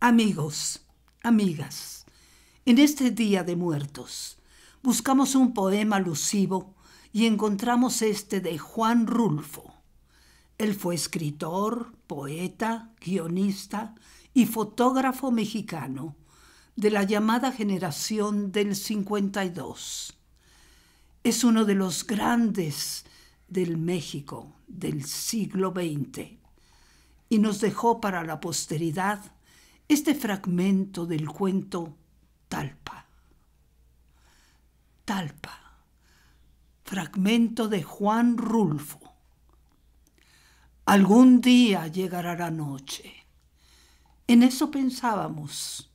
Amigos, amigas, en este Día de Muertos buscamos un poema alusivo y encontramos este de Juan Rulfo. Él fue escritor, poeta, guionista y fotógrafo mexicano de la llamada generación del 52. Es uno de los grandes del México del siglo XX y nos dejó para la posteridad este fragmento del cuento Talpa. Talpa, fragmento de Juan Rulfo. Algún día llegará la noche. En eso pensábamos.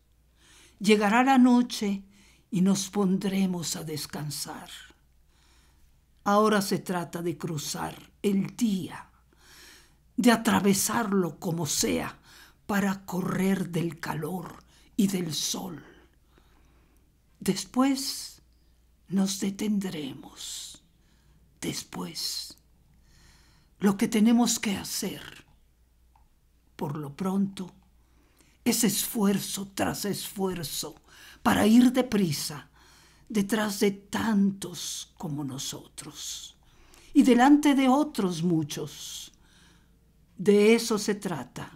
Llegará la noche y nos pondremos a descansar. Ahora se trata de cruzar el día, de atravesarlo como sea para correr del calor y del sol. Después nos detendremos. Después. Lo que tenemos que hacer, por lo pronto, es esfuerzo tras esfuerzo para ir deprisa detrás de tantos como nosotros y delante de otros muchos. De eso se trata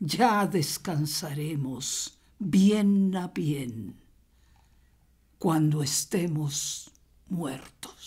ya descansaremos bien a bien cuando estemos muertos.